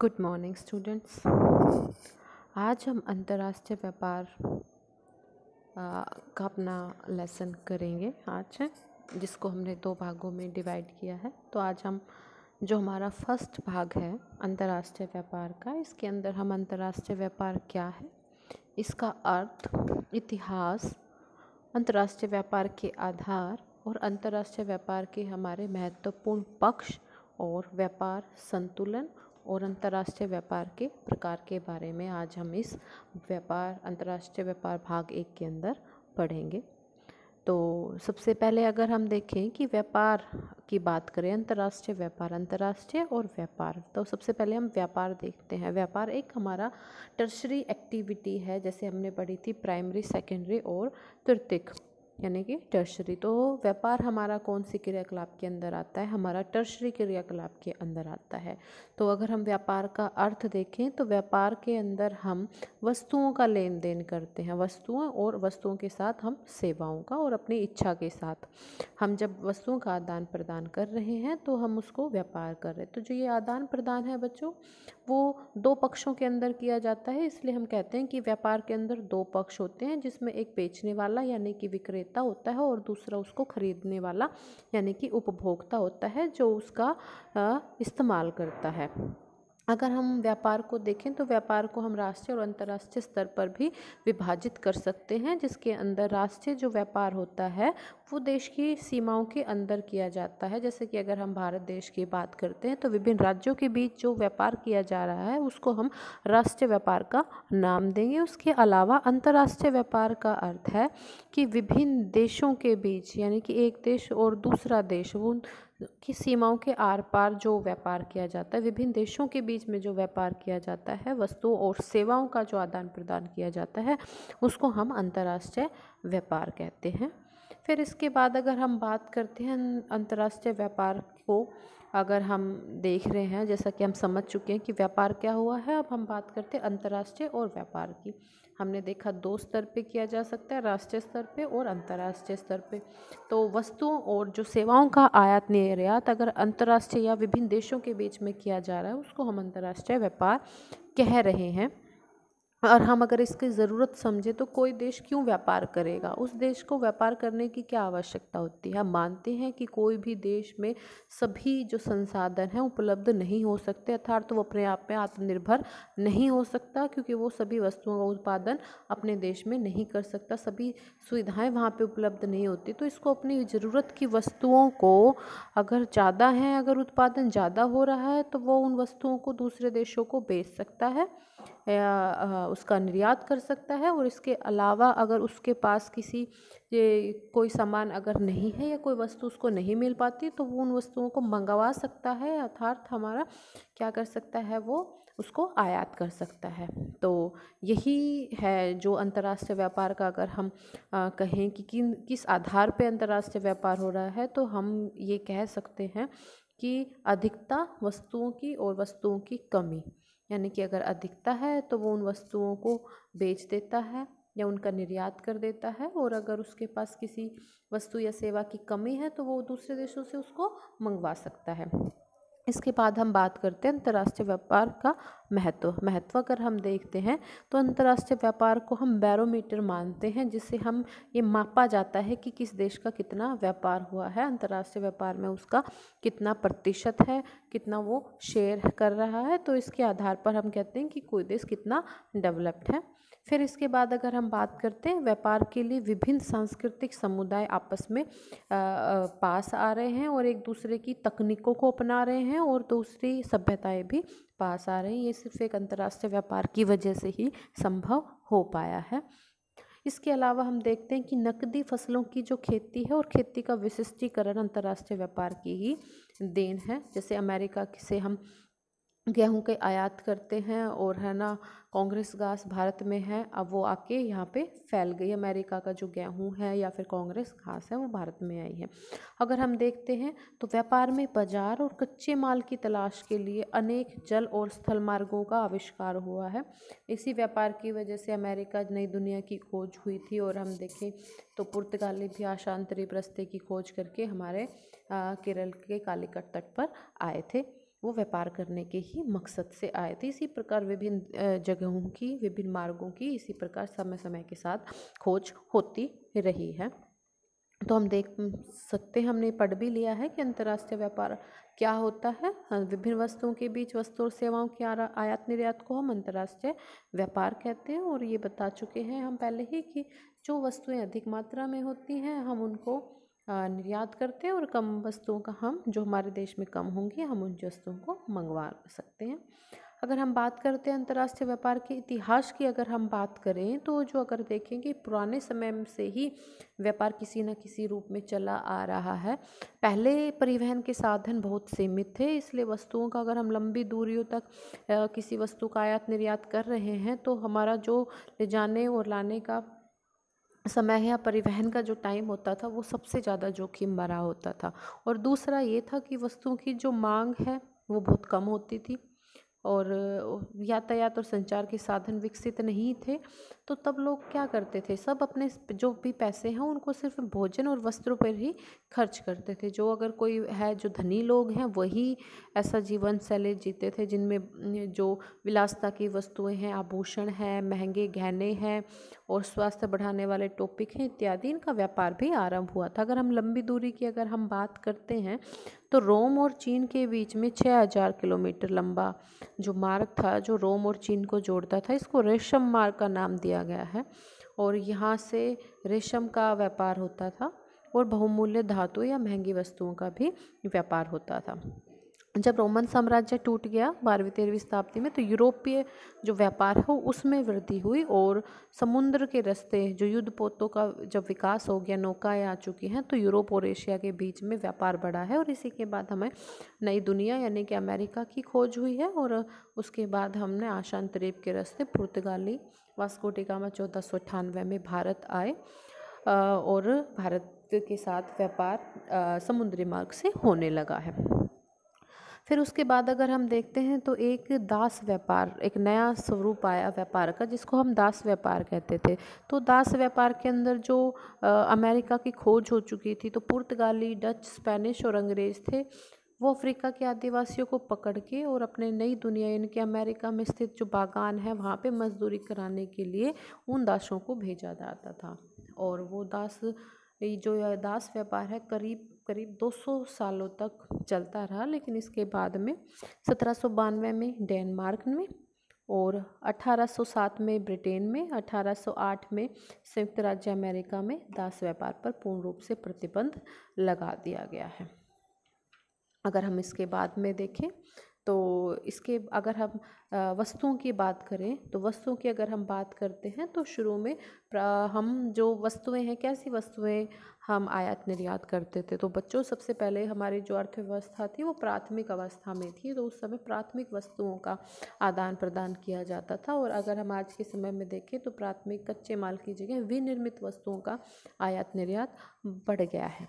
good morning students आज हम अंतर्राष्ट्रीय व्यापार का अपना लेसन करेंगे आज जिसको हमने दो भागों में डिवाइड किया है तो आज हम जो हमारा फर्स्ट भाग है अंतर्राष्ट्रीय व्यापार का इसके अंदर हम अंतर्राष्ट्रीय व्यापार क्या है इसका अर्थ इतिहास अंतर्राष्ट्रीय व्यापार के आधार और अंतर्राष्ट्रीय व्यापार के हमारे महत्वपूर्ण पक्ष और व्यापार संतुलन और अंतर्राष्ट्रीय व्यापार के प्रकार के बारे में आज हम इस व्यापार अंतर्राष्ट्रीय व्यापार भाग एक के अंदर पढ़ेंगे तो सबसे पहले अगर हम देखें कि व्यापार की बात करें अंतर्राष्ट्रीय व्यापार अंतर्राष्ट्रीय और व्यापार तो सबसे पहले हम व्यापार देखते हैं व्यापार एक हमारा टर्शरी एक्टिविटी है जैसे हमने पढ़ी थी प्राइमरी सेकेंडरी और तृतीय यानी कि टर्शरी तो व्यापार हमारा कौन सी क्रियाकलाप के अंदर आता है हमारा टर्शरी क्रियाकलाप के अंदर आता है तो अगर हम व्यापार का अर्थ देखें तो व्यापार के अंदर हम वस्तुओं का लेन देन करते हैं वस्तुओं और वस्तुओं के साथ हम सेवाओं का और अपनी इच्छा के साथ हम जब वस्तुओं का आदान प्रदान कर रहे हैं तो हम उसको व्यापार कर रहे हैं तो जो ये आदान प्रदान है बच्चों वो दो पक्षों के अंदर किया जाता है इसलिए हम कहते हैं कि व्यापार के अंदर दो पक्ष होते हैं जिसमें एक बेचने वाला यानी कि विक्रेता विक्रेता होता है और दूसरा उसको खरीदने वाला यानी कि उपभोक्ता होता है जो उसका इस्तेमाल करता है अगर हम व्यापार को देखें तो व्यापार को हम राष्ट्रीय और अंतर्राष्ट्रीय स्तर पर भी विभाजित कर सकते हैं जिसके अंदर राष्ट्रीय जो व्यापार होता है वो देश की सीमाओं के अंदर किया जाता है जैसे कि अगर हम भारत देश की बात करते हैं तो विभिन्न राज्यों के बीच जो व्यापार किया जा रहा है उसको हम राष्ट्रीय व्यापार का नाम देंगे उसके अलावा अंतर्राष्ट्रीय व्यापार का अर्थ है कि विभिन्न देशों के बीच यानी कि एक देश और दूसरा देश वो की सीमाओं के आर पार जो व्यापार किया जाता है विभिन्न देशों के बीच में जो व्यापार किया जाता है वस्तुओं और सेवाओं का जो आदान प्रदान किया जाता है उसको हम अंतर्राष्ट्रीय व्यापार कहते हैं फिर इसके बाद अगर हम बात करते हैं अंतर्राष्ट्रीय व्यापार को अगर हम देख रहे हैं जैसा कि हम समझ चुके हैं कि व्यापार क्या हुआ है अब हम बात करते हैं अंतर्राष्ट्रीय और व्यापार की हमने देखा दो स्तर पे किया जा सकता है राष्ट्रीय स्तर पे और अंतर्राष्ट्रीय स्तर पे तो वस्तुओं और जो सेवाओं का आयात निर्यात अगर अंतर्राष्ट्रीय या विभिन्न देशों के बीच में किया जा रहा है उसको हम अंतर्राष्ट्रीय व्यापार कह रहे हैं और हम अगर इसकी ज़रूरत समझें तो कोई देश क्यों व्यापार करेगा उस देश को व्यापार करने की क्या आवश्यकता होती है हम मानते हैं कि कोई भी देश में सभी जो संसाधन हैं उपलब्ध नहीं हो सकते अर्थात तो वो अपने आप में आत्मनिर्भर नहीं हो सकता क्योंकि वो सभी वस्तुओं का उत्पादन अपने देश में नहीं कर सकता सभी सुविधाएँ वहाँ पर उपलब्ध नहीं होती तो इसको अपनी ज़रूरत की वस्तुओं को अगर ज़्यादा हैं अगर उत्पादन ज़्यादा हो रहा है तो वो उन वस्तुओं को दूसरे देशों को बेच सकता है उसका निर्यात कर सकता है और इसके अलावा अगर उसके पास किसी कोई सामान अगर नहीं है या कोई वस्तु उसको नहीं मिल पाती तो वो उन वस्तुओं को मंगवा सकता है अर्थात हमारा क्या कर सकता है वो उसको आयात कर सकता है तो यही है जो अंतर्राष्ट्रीय व्यापार का अगर हम आ, कहें कि किन किस आधार पे अंतर्राष्ट्रीय व्यापार हो रहा है तो हम ये कह सकते हैं कि अधिकता वस्तुओं की और वस्तुओं की कमी यानी कि अगर अधिकता है तो वो उन वस्तुओं को बेच देता है या उनका निर्यात कर देता है और अगर उसके पास किसी वस्तु या सेवा की कमी है तो वो दूसरे देशों से उसको मंगवा सकता है इसके बाद हम बात करते हैं अंतर्राष्ट्रीय व्यापार का महत्व महत्व अगर हम देखते हैं तो अंतर्राष्ट्रीय व्यापार को हम बैरोमीटर मानते हैं जिससे हम ये मापा जाता है कि किस देश का कितना व्यापार हुआ है अंतर्राष्ट्रीय व्यापार में उसका कितना प्रतिशत है कितना वो शेयर कर रहा है तो इसके आधार पर हम कहते हैं कि कोई देश कितना डेवलप्ड है फिर इसके बाद अगर हम बात करते हैं व्यापार के लिए विभिन्न सांस्कृतिक समुदाय आपस में पास आ रहे हैं और एक दूसरे की तकनीकों को अपना रहे हैं और दूसरी सभ्यताएं भी पास आ रही हैं ये सिर्फ एक अंतर्राष्ट्रीय व्यापार की वजह से ही संभव हो पाया है इसके अलावा हम देखते हैं कि नकदी फसलों की जो खेती है और खेती का विशिष्टीकरण अंतर्राष्ट्रीय व्यापार की ही देन है जैसे अमेरिका से हम गेहूं के आयात करते हैं और है ना कांग्रेस घास भारत में है अब वो आके यहाँ पे फैल गई अमेरिका का जो गेहूँ है या फिर कांग्रेस घास है वो भारत में आई है अगर हम देखते हैं तो व्यापार में बाजार और कच्चे माल की तलाश के लिए अनेक जल और स्थल मार्गों का आविष्कार हुआ है इसी व्यापार की वजह से अमेरिका नई दुनिया की खोज हुई थी और हम देखें तो पुर्तगाली भी आशांतरी रस्ते की खोज करके हमारे केरल के कालीकट तट पर आए थे वो व्यापार करने के ही मकसद से आए थे इसी प्रकार विभिन्न जगहों की विभिन्न मार्गों की इसी प्रकार समय समय के साथ खोज होती रही है तो हम देख सकते हैं हमने पढ़ भी लिया है कि अंतर्राष्ट्रीय व्यापार क्या होता है हाँ, विभिन्न वस्तुओं के बीच वस्तु और सेवाओं के आयात निर्यात को हम अंतर्राष्ट्रीय व्यापार कहते हैं और ये बता चुके हैं हम पहले ही कि जो वस्तुएं अधिक मात्रा में होती हैं हम उनको निर्यात करते हैं और कम वस्तुओं का हम जो हमारे देश में कम होंगी हम उन वस्तुओं को मंगवा सकते हैं अगर हम बात करते हैं अंतर्राष्ट्रीय व्यापार के इतिहास की अगर हम बात करें तो जो अगर देखें कि पुराने समय से ही व्यापार किसी न किसी रूप में चला आ रहा है पहले परिवहन के साधन बहुत सीमित थे इसलिए वस्तुओं का अगर हम लंबी दूरियों तक किसी वस्तु का आयात निर्यात कर रहे हैं तो हमारा जो ले जाने और लाने का समय या परिवहन का जो टाइम होता था वो सबसे ज़्यादा जोखिम भरा होता था और दूसरा ये था कि वस्तुओं की जो मांग है वो बहुत कम होती थी और यातायात और संचार के साधन विकसित नहीं थे तो तब लोग क्या करते थे सब अपने जो भी पैसे हैं उनको सिर्फ भोजन और वस्त्रों पर ही खर्च करते थे जो अगर कोई है जो धनी लोग हैं वही ऐसा जीवन शैली जीते थे जिनमें जो विलासता की वस्तुएं हैं आभूषण हैं महंगे गहने हैं और स्वास्थ्य बढ़ाने वाले टॉपिक हैं इत्यादि इनका व्यापार भी आरंभ हुआ था अगर हम लंबी दूरी की अगर हम बात करते हैं तो रोम और चीन के बीच में 6000 किलोमीटर लंबा जो मार्ग था जो रोम और चीन को जोड़ता था इसको रेशम मार्ग का नाम दिया गया है और यहाँ से रेशम का व्यापार होता था और बहुमूल्य धातु या महंगी वस्तुओं का भी व्यापार होता था जब रोमन साम्राज्य टूट गया बारहवीं तेरहवीं शताब्दी में तो यूरोपीय जो व्यापार हो उसमें वृद्धि हुई और समुद्र के रास्ते जो युद्ध पोतों का जब विकास हो गया नौकाएं आ चुकी हैं तो यूरोप और एशिया के बीच में व्यापार बढ़ा है और इसी के बाद हमें नई दुनिया यानी कि अमेरिका की खोज हुई है और उसके बाद हमने आशान तरीब के रास्ते पुर्तगाली वास्कोटिकामा चौदह सौ में भारत आए और भारत के साथ व्यापार समुद्री मार्ग से होने लगा है फिर उसके बाद अगर हम देखते हैं तो एक दास व्यापार एक नया स्वरूप आया व्यापार का जिसको हम दास व्यापार कहते थे तो दास व्यापार के अंदर जो अमेरिका की खोज हो चुकी थी तो पुर्तगाली डच स्पेनिश और अंग्रेज़ थे वो अफ्रीका के आदिवासियों को पकड़ के और अपने नई दुनिया यानी कि अमेरिका में स्थित जो बागान है वहाँ पे मजदूरी कराने के लिए उन दासों को भेजा जाता था और वो दास ये जो दास व्यापार है करीब करीब 200 सालों तक चलता रहा लेकिन इसके बाद में सत्रह में डेनमार्क में और 1807 में ब्रिटेन में 1808 में संयुक्त राज्य अमेरिका में दास व्यापार पर पूर्ण रूप से प्रतिबंध लगा दिया गया है अगर हम इसके बाद में देखें तो इसके अगर हम वस्तुओं की बात करें तो वस्तुओं की अगर हम बात करते हैं तो शुरू में हम जो वस्तुएं हैं कैसी वस्तुएं हम आयात निर्यात करते थे तो बच्चों सबसे पहले हमारी जो अर्थव्यवस्था थी वो प्राथमिक अवस्था में थी तो उस समय प्राथमिक वस्तुओं का आदान प्रदान किया जाता था और अगर हम आज के समय में देखें तो प्राथमिक कच्चे माल की जगह विनिर्मित वस्तुओं का आयात निर्यात बढ़ गया है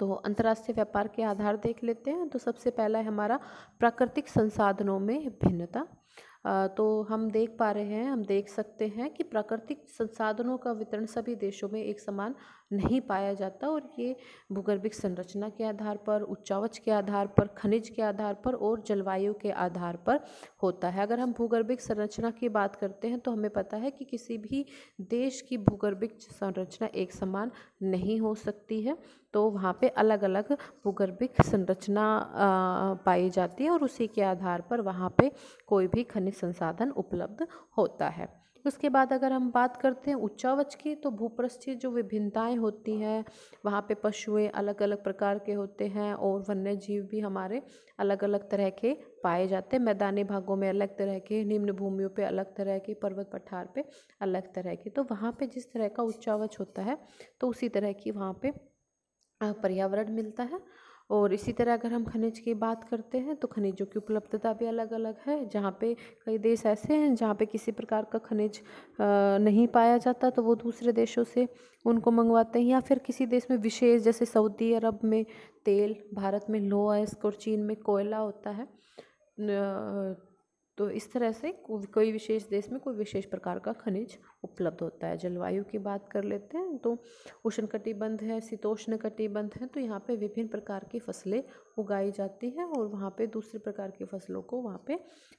तो अंतर्राष्ट्रीय व्यापार के आधार देख लेते हैं तो सबसे पहला है हमारा प्राकृतिक संसाधनों में भिन्नता तो हम देख पा रहे हैं हम देख सकते हैं कि प्राकृतिक संसाधनों का वितरण सभी देशों में एक समान नहीं पाया जाता और ये भूगर्भिक संरचना के आधार पर उच्चावच के आधार पर खनिज के आधार पर और जलवायु के आधार पर होता है अगर हम भूगर्भिक संरचना की बात करते हैं तो हमें पता है कि किसी भी देश की भूगर्भिक संरचना एक समान नहीं हो सकती है तो वहाँ पे अलग अलग भूगर्भिक संरचना पाई जाती है और उसी के आधार पर वहाँ पे कोई भी खनिज संसाधन उपलब्ध होता है उसके बाद अगर हम बात करते हैं उच्चावच की तो भूपृष्ठीय जो विभिन्नताएं होती हैं वहाँ पे पशुएं अलग अलग प्रकार के होते हैं और वन्य जीव भी हमारे अलग अलग तरह के पाए जाते हैं मैदानी भागों में अलग तरह के निम्न भूमियों पे अलग तरह की पर्वत पठार पे अलग तरह की तो वहाँ पे जिस तरह का उच्चावच होता है तो उसी तरह की वहाँ पर पर्यावरण मिलता है और इसी तरह अगर हम खनिज की बात करते हैं तो खनिजों की उपलब्धता भी अलग अलग है जहाँ पे कई देश ऐसे हैं जहाँ पे किसी प्रकार का खनिज नहीं पाया जाता तो वो दूसरे देशों से उनको मंगवाते हैं या फिर किसी देश में विशेष जैसे सऊदी अरब में तेल भारत में लोह अयस्क और चीन में कोयला होता है तो इस तरह से कोई विशेष देश में कोई विशेष प्रकार का खनिज उपलब्ध होता है जलवायु की बात कर लेते हैं तो उष्ण कटिबंध है शीतोष्ण कटिबंध है तो यहाँ पे विभिन्न प्रकार की फसलें उगाई जाती हैं और वहाँ पे दूसरे प्रकार की फसलों को वहाँ पे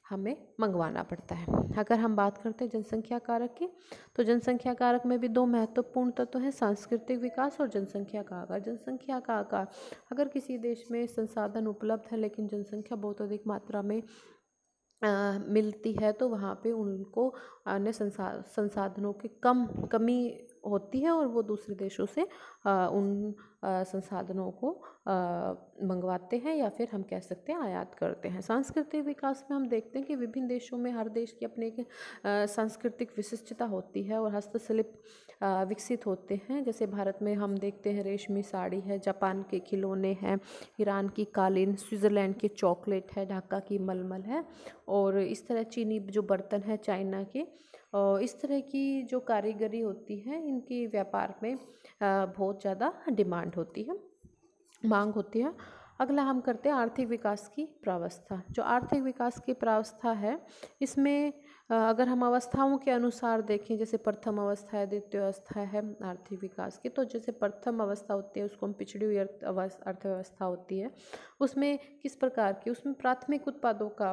हमें मंगवाना पड़ता है अगर हम बात करते हैं जनसंख्या कारक की तो जनसंख्या कारक में भी दो महत्वपूर्ण तत्व तो हैं सांस्कृतिक विकास और जनसंख्या का आकार जनसंख्या का आकार अगर किसी देश में संसाधन उपलब्ध है लेकिन जनसंख्या बहुत अधिक मात्रा में मिलती है तो वहाँ पे उनको अन्य संसा संसाधनों की कम कमी होती है और वो दूसरे देशों से उन संसाधनों को मंगवाते हैं या फिर हम कह सकते हैं आयात करते हैं सांस्कृतिक विकास में हम देखते हैं कि विभिन्न देशों में हर देश की अपनी एक सांस्कृतिक विशिष्टता होती है और हस्तशिल्प विकसित होते हैं जैसे भारत में हम देखते हैं रेशमी साड़ी है जापान के खिलौने हैं ईरान की कालीन स्विट्ज़रलैंड की चॉकलेट है ढाका की मलमल है और इस तरह चीनी जो बर्तन है चाइना के इस तरह की जो कारीगरी होती है इनकी व्यापार में बहुत ज़्यादा डिमांड होती है मांग होती है अगला हम करते हैं आर्थिक विकास की प्रावस्था जो आर्थिक विकास की प्रावस्था है इसमें अगर हम अवस्थाओं के अनुसार देखें जैसे प्रथम अवस्था है द्वितीय अवस्था है आर्थिक विकास की तो जैसे प्रथम अवस्था होती है उसको हम पिछड़ी हुई अर्थव्यवस्था होती है उसमें किस प्रकार की उसमें प्राथमिक उत्पादों का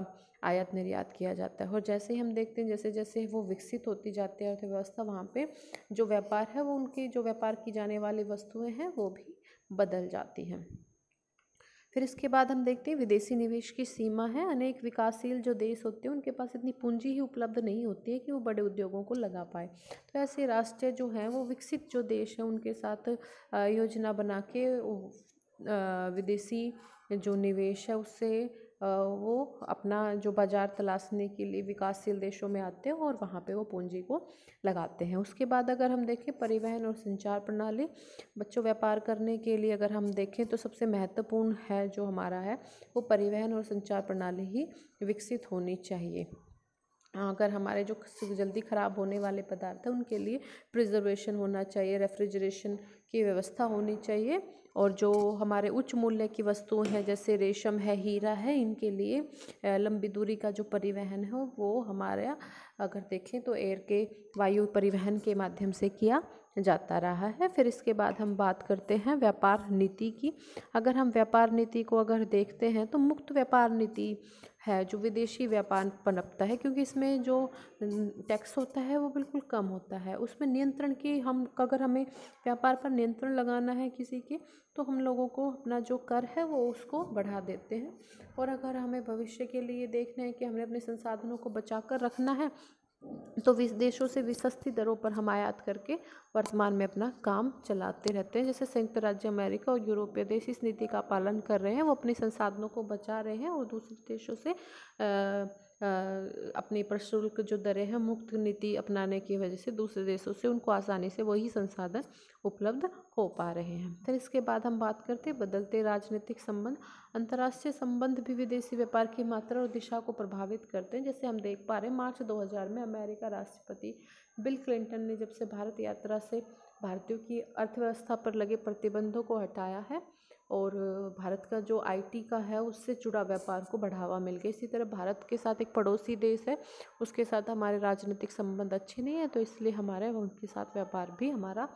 आयात निर्यात किया जाता है और जैसे ही हम देखते हैं जैसे जैसे वो विकसित होती जाती है अर्थव्यवस्था वहाँ पर जो व्यापार है वो उनकी जो व्यापार की जाने वाली वस्तुएँ हैं वो भी बदल जाती हैं फिर इसके बाद हम देखते हैं विदेशी निवेश की सीमा है अनेक विकासशील जो देश होते हैं उनके पास इतनी पूंजी ही उपलब्ध नहीं होती है कि वो बड़े उद्योगों को लगा पाए तो ऐसे राष्ट्र जो हैं वो विकसित जो देश हैं उनके साथ योजना बना के विदेशी जो निवेश है उससे वो अपना जो बाज़ार तलाशने के लिए विकासशील देशों में आते हैं और वहाँ पे वो पूंजी को लगाते हैं उसके बाद अगर हम देखें परिवहन और संचार प्रणाली बच्चों व्यापार करने के लिए अगर हम देखें तो सबसे महत्वपूर्ण है जो हमारा है वो परिवहन और संचार प्रणाली ही विकसित होनी चाहिए अगर हमारे जो जल्दी ख़राब होने वाले पदार्थ हैं उनके लिए प्रिजर्वेशन होना चाहिए रेफ्रिजरेशन की व्यवस्था होनी चाहिए और जो हमारे उच्च मूल्य की वस्तु हैं जैसे रेशम है हीरा है इनके लिए लंबी दूरी का जो परिवहन है वो हमारा अगर देखें तो एयर के वायु परिवहन के माध्यम से किया जाता रहा है फिर इसके बाद हम बात करते हैं व्यापार नीति की अगर हम व्यापार नीति को अगर देखते हैं तो मुक्त व्यापार नीति है जो विदेशी व्यापार पनपता है क्योंकि इसमें जो टैक्स होता है वो बिल्कुल कम होता है उसमें नियंत्रण की हम अगर हमें व्यापार पर नियंत्रण लगाना है किसी के तो हम लोगों को अपना जो कर है वो उसको बढ़ा देते हैं और अगर हमें भविष्य के लिए देखना है कि हमें अपने संसाधनों को बचा कर रखना है तो विदेशों से विश्वस्ती दरों पर हम आयात करके वर्तमान में अपना काम चलाते रहते हैं जैसे संयुक्त राज्य अमेरिका और यूरोपीय देश इस नीति का पालन कर रहे हैं वो अपने संसाधनों को बचा रहे हैं और दूसरे देशों से आ, अपनी प्रशुल्क जो दरें हैं मुक्त नीति अपनाने की वजह से दूसरे देशों से उनको आसानी से वही संसाधन उपलब्ध हो पा रहे हैं फिर इसके बाद हम बात करते हैं बदलते राजनीतिक संबंध अंतर्राष्ट्रीय संबंध भी विदेशी व्यापार की मात्रा और दिशा को प्रभावित करते हैं जैसे हम देख पा रहे हैं मार्च दो में अमेरिका राष्ट्रपति बिल क्लिंटन ने जब से भारत यात्रा से भारतीयों की अर्थव्यवस्था पर लगे प्रतिबंधों को हटाया है और भारत का जो आई टी का है उससे जुड़ा व्यापार को बढ़ावा मिल गया इसी तरह भारत के साथ एक पड़ोसी देश है उसके साथ हमारे राजनीतिक संबंध अच्छे नहीं हैं तो इसलिए हमारे उनके साथ व्यापार भी हमारा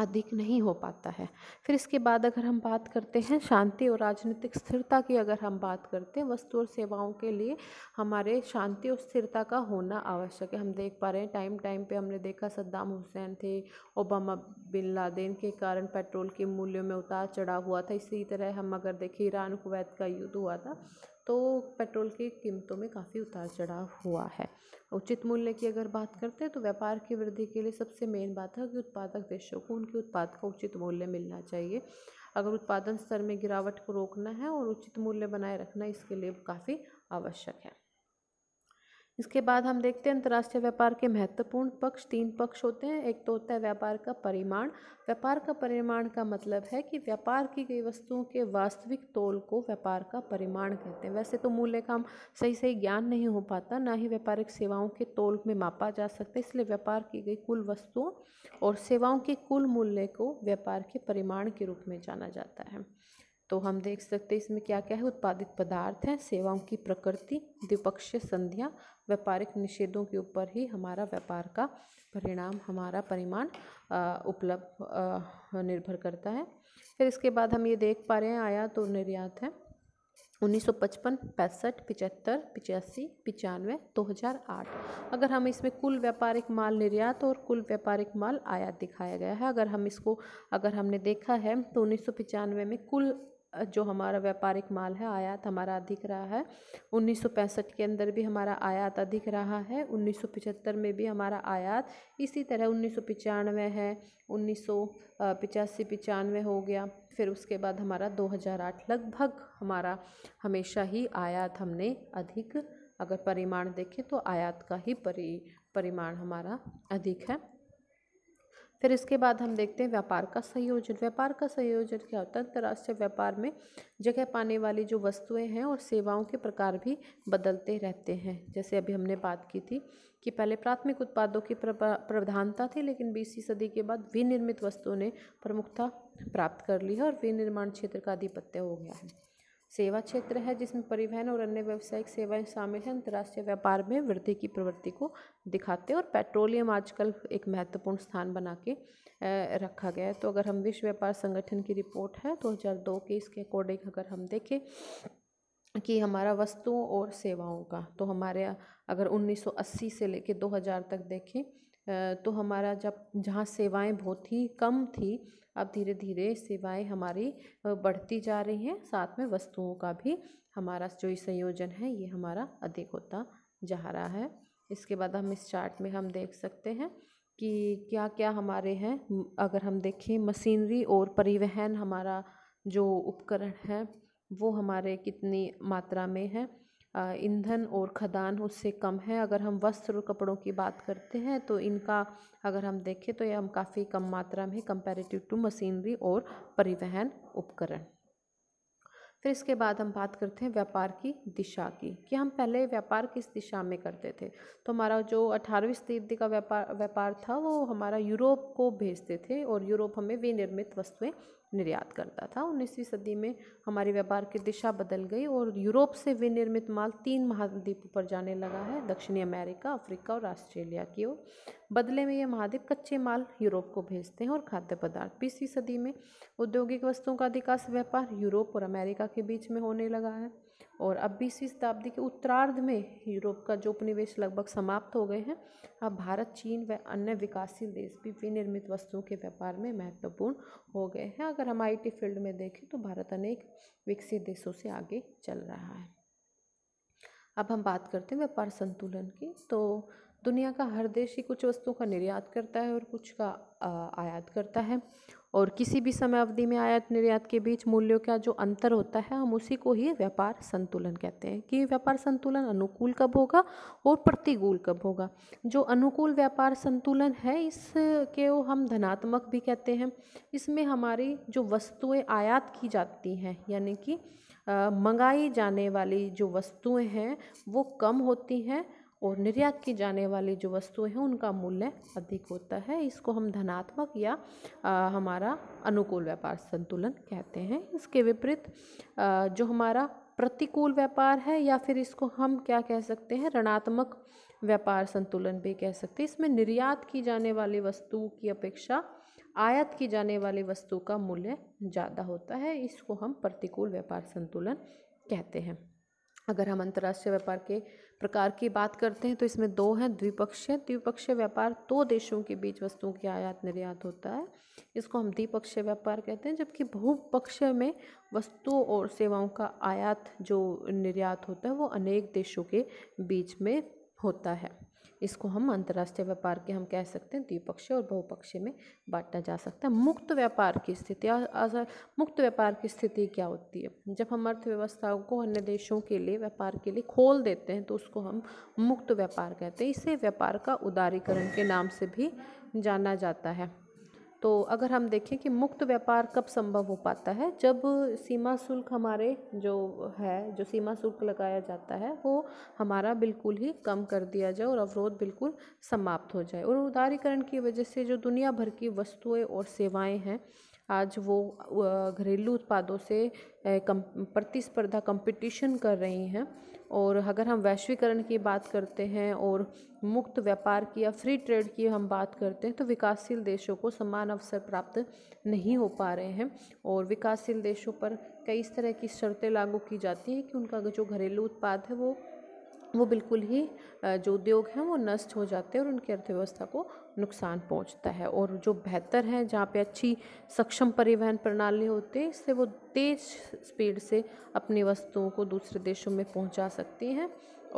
अधिक नहीं हो पाता है फिर इसके बाद अगर हम बात करते हैं शांति और राजनीतिक स्थिरता की अगर हम बात करते हैं वस्तु और सेवाओं के लिए हमारे शांति और स्थिरता का होना आवश्यक है हम देख पा रहे हैं टाइम टाइम पे हमने देखा सद्दाम हुसैन थे ओबामा बिन लादेन के कारण पेट्रोल के मूल्यों में उतार चढ़ाव हुआ था इसी तरह हम अगर देखें ईरान कुवैत का युद्ध हुआ था तो पेट्रोल की कीमतों में काफ़ी उतार चढ़ाव हुआ है उचित मूल्य की अगर बात करते हैं तो व्यापार की वृद्धि के लिए सबसे मेन बात है कि उत्पादक देशों को उनके उत्पाद का उचित मूल्य मिलना चाहिए अगर उत्पादन स्तर में गिरावट को रोकना है और उचित मूल्य बनाए रखना इसके लिए काफ़ी आवश्यक है इसके बाद हम देखते हैं अंतर्राष्ट्रीय व्यापार के महत्वपूर्ण पक्ष तीन पक्ष होते हैं एक तो होता है व्यापार का परिमाण व्यापार का परिमाण का मतलब है कि व्यापार की गई वस्तुओं के वास्तविक तोल को व्यापार का परिमाण कहते हैं वैसे तो मूल्य का हम सही सही ज्ञान नहीं हो पाता ना ही व्यापारिक सेवाओं के तोल में मापा जा सकता इसलिए व्यापार की गई कुल वस्तुओं और सेवाओं के कुल मूल्य को व्यापार के परिमाण के रूप में जाना जाता है तो हम देख सकते हैं इसमें क्या क्या है उत्पादित पदार्थ हैं सेवाओं की प्रकृति द्विपक्षीय संधियाँ व्यापारिक निषेधों के ऊपर ही हमारा व्यापार का परिणाम हमारा परिमाण उपलब्ध निर्भर करता है फिर इसके बाद हम ये देख पा रहे हैं आयात तो और निर्यात है उन्नीस सौ पचपन पैंसठ पिचहत्तर पिचासी पचानवे दो हज़ार आठ अगर हम इसमें कुल व्यापारिक माल निर्यात और कुल व्यापारिक माल आयात दिखाया गया है अगर हम इसको अगर हमने देखा है तो उन्नीस सौ पिचानवे में कुल जो हमारा व्यापारिक माल है आयात हमारा अधिक रहा है उन्नीस के अंदर भी हमारा आयात अधिक रहा है उन्नीस में भी हमारा आयात इसी तरह उन्नीस है उन्नीस सौ पिचासी पचानवे हो गया फिर उसके बाद हमारा 2008 लगभग हमारा हमेशा ही आयात हमने अधिक अगर परिमाण देखें तो आयात का ही परि परिमाण हमारा अधिक है फिर इसके बाद हम देखते हैं व्यापार का संयोजन व्यापार का संयोजन क्या होता है अंतर्राष्ट्रीय व्यापार में जगह पाने वाली जो वस्तुएं हैं और सेवाओं के प्रकार भी बदलते रहते हैं जैसे अभी हमने बात की थी कि पहले प्राथमिक उत्पादों की प्रधानता थी लेकिन बीसवीं सदी के बाद विनिर्मित वस्तुओं ने प्रमुखता प्राप्त कर ली है और विनिर्माण क्षेत्र का आधिपत्य हो गया है सेवा क्षेत्र है जिसमें परिवहन और अन्य व्यावसायिक सेवाएं शामिल हैं अंतर्राष्ट्रीय व्यापार में वृद्धि की प्रवृत्ति को दिखाते हैं और पेट्रोलियम आजकल एक महत्वपूर्ण स्थान बना के रखा गया है तो अगर हम विश्व व्यापार संगठन की रिपोर्ट है दो हज़ार दो इसके अकॉर्डिंग अगर हम देखें कि हमारा वस्तुओं और सेवाओं का तो हमारे अगर 1980 से लेके 2000 तक देखें तो हमारा जब जहाँ सेवाएं बहुत ही कम थी अब धीरे धीरे सेवाएं हमारी बढ़ती जा रही हैं साथ में वस्तुओं का भी हमारा जो संयोजन है ये हमारा अधिक होता जा रहा है इसके बाद हम इस चार्ट में हम देख सकते हैं कि क्या क्या हमारे हैं अगर हम देखें मशीनरी और परिवहन हमारा जो उपकरण है वो हमारे कितनी मात्रा में है ईंधन और खदान उससे कम है अगर हम वस्त्र और कपड़ों की बात करते हैं तो इनका अगर हम देखें तो यह हम काफ़ी कम मात्रा में कंपेरेटिव टू मशीनरी और परिवहन उपकरण फिर इसके बाद हम बात करते हैं व्यापार की दिशा की कि हम पहले व्यापार किस दिशा में करते थे तो हमारा जो अठारहवीं शताब्दी का व्यापार व्यापार था वो हमारा यूरोप को भेजते थे और यूरोप हमें विनिर्मित वस्तुएं निर्यात करता था उन्नीसवीं सदी में हमारे व्यापार की दिशा बदल गई और यूरोप से विनिर्मित माल तीन महाद्वीपों पर जाने लगा है दक्षिणी अमेरिका अफ्रीका और ऑस्ट्रेलिया की ओर बदले में ये महाद्वीप कच्चे माल यूरोप को भेजते हैं और खाद्य पदार्थ बीसवीं सदी में औद्योगिक वस्तुओं का अधिकांश व्यापार यूरोप और अमेरिका के बीच में होने लगा है और अब बीसवीं शताब्दी के उत्तरार्ध में यूरोप का जो उपनिवेश लगभग समाप्त हो गए हैं अब भारत चीन व अन्य विकासशील देश भी विनिर्मित वस्तुओं के व्यापार में महत्वपूर्ण हो गए हैं अगर हम आईटी फील्ड में देखें तो भारत अनेक विकसित देशों से आगे चल रहा है अब हम बात करते हैं व्यापार संतुलन की तो दुनिया का हर देश ही कुछ वस्तुओं का निर्यात करता है और कुछ का आयात करता है और किसी भी समय अवधि में आयात निर्यात के बीच मूल्यों का जो अंतर होता है हम उसी को ही व्यापार संतुलन कहते हैं कि व्यापार संतुलन अनुकूल कब होगा और प्रतिकूल कब होगा जो अनुकूल व्यापार संतुलन है इस के वो हम धनात्मक भी कहते हैं इसमें हमारी जो वस्तुएं आयात की जाती हैं यानी कि मंगाई जाने वाली जो वस्तुएं हैं वो कम होती हैं और निर्यात की जाने वाली जो वस्तुएं हैं उनका मूल्य अधिक होता है इसको हम धनात्मक या आ, हमारा अनुकूल व्यापार संतुलन कहते हैं इसके विपरीत जो हमारा प्रतिकूल व्यापार है या फिर इसको हम क्या कह सकते हैं ऋणात्मक व्यापार संतुलन भी कह सकते हैं इसमें निर्यात की जाने वाली वस्तु की अपेक्षा आयात की जाने वाली वस्तु का मूल्य ज़्यादा होता है इसको हम प्रतिकूल व्यापार संतुलन कहते हैं अगर हम अंतर्राष्ट्रीय व्यापार के प्रकार की बात करते हैं तो इसमें दो हैं द्विपक्षीय द्विपक्षीय व्यापार दो तो देशों के बीच वस्तुओं की आयात निर्यात होता है इसको हम द्विपक्षीय व्यापार कहते हैं जबकि बहुपक्षीय में वस्तुओं और सेवाओं का आयात जो निर्यात होता है वो अनेक देशों के बीच में होता है इसको हम अंतर्राष्ट्रीय व्यापार के हम कह सकते हैं द्विपक्षीय और बहुपक्षीय में बांटा जा सकता है मुक्त व्यापार की स्थिति मुक्त व्यापार की स्थिति क्या होती है जब हम अर्थव्यवस्थाओं को अन्य देशों के लिए व्यापार के लिए खोल देते हैं तो उसको हम मुक्त व्यापार कहते हैं इसे व्यापार का उदारीकरण के नाम से भी जाना जाता है तो अगर हम देखें कि मुक्त व्यापार कब संभव हो पाता है जब सीमा शुल्क हमारे जो है जो सीमा शुल्क लगाया जाता है वो हमारा बिल्कुल ही कम कर दिया जाए और अवरोध बिल्कुल समाप्त हो जाए और उदारीकरण की वजह से जो दुनिया भर की वस्तुएं और सेवाएं हैं आज वो घरेलू उत्पादों से प्रतिस्पर्धा कंपटीशन कर रही हैं और अगर हम वैश्वीकरण की बात करते हैं और मुक्त व्यापार की या फ्री ट्रेड की हम बात करते हैं तो विकासशील देशों को समान अवसर प्राप्त नहीं हो पा रहे हैं और विकासशील देशों पर कई इस तरह की शर्तें लागू की जाती हैं कि उनका जो घरेलू उत्पाद है वो वो बिल्कुल ही जो उद्योग हैं वो नष्ट हो जाते हैं और उनकी अर्थव्यवस्था को नुकसान पहुंचता है और जो बेहतर है जहाँ पे अच्छी सक्षम परिवहन प्रणाली होती है इससे वो तेज स्पीड से अपनी वस्तुओं को दूसरे देशों में पहुंचा सकती हैं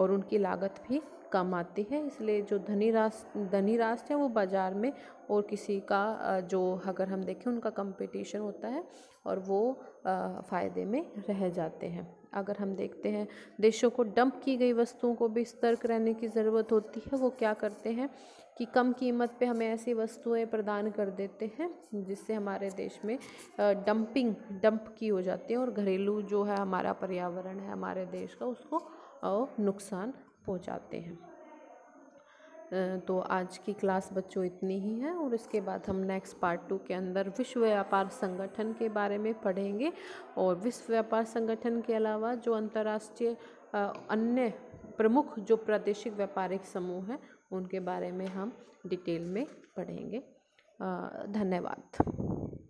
और उनकी लागत भी कम आती है इसलिए जो धनी राष्ट्र धनी राष्ट्र है वो बाज़ार में और किसी का जो अगर हम देखें उनका कंपटीशन होता है और वो फ़ायदे में रह जाते हैं अगर हम देखते हैं देशों को डंप की गई वस्तुओं को भी सतर्क रहने की ज़रूरत होती है वो क्या करते हैं कि कम कीमत पे हमें ऐसी वस्तुएं प्रदान कर देते हैं जिससे हमारे देश में डंपिंग डंप की हो जाती है और घरेलू जो है हमारा पर्यावरण है हमारे देश का उसको नुकसान पहुँचाते हैं तो आज की क्लास बच्चों इतनी ही है और इसके बाद हम नेक्स्ट पार्ट टू के अंदर विश्व व्यापार संगठन के बारे में पढ़ेंगे और विश्व व्यापार संगठन के अलावा जो अंतर्राष्ट्रीय अन्य प्रमुख जो प्रादेशिक व्यापारिक समूह हैं उनके बारे में हम डिटेल में पढ़ेंगे धन्यवाद